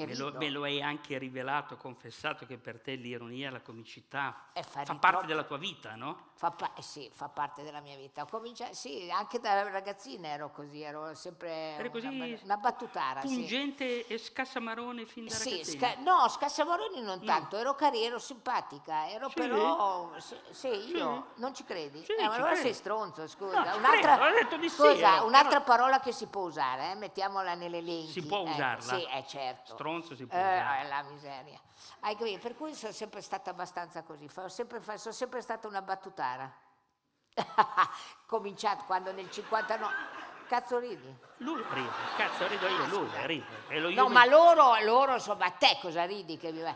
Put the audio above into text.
me lo, me lo, hai anche rivelato, confessato che per te l'ironia, la comicità eh, fa, fa parte della tua vita, no? Fa pa- eh sì, fa parte della mia vita. Comincia- sì, anche da ragazzina ero così, ero sempre ero così una, una, battutara. Pungente sì. e scassamarone fin da sì, sca- no, scassamarone non tanto, no. ero carina, ero simpatica, ero sì. però... Sì, sì io, non ci credi? Sì, eh, ma allora credo. sei stronzo, scusa. No, un'altra, credo, scusa, eh, un'altra parola che si può usare, eh? mettiamola nelle lenti. Si può ecco, usarla? Eh, sì, è certo stronzo si può. Eh, usare. Ah, la miseria. Ah, per cui sono sempre stata abbastanza così, sono sempre, sono sempre stata una battutara. Cominciato quando nel 59 cazzo ridi? Lui ride, cazzo rido io, lui ride. E lo, io no, mi... ma loro, loro, insomma, a te cosa ridi? Che mi...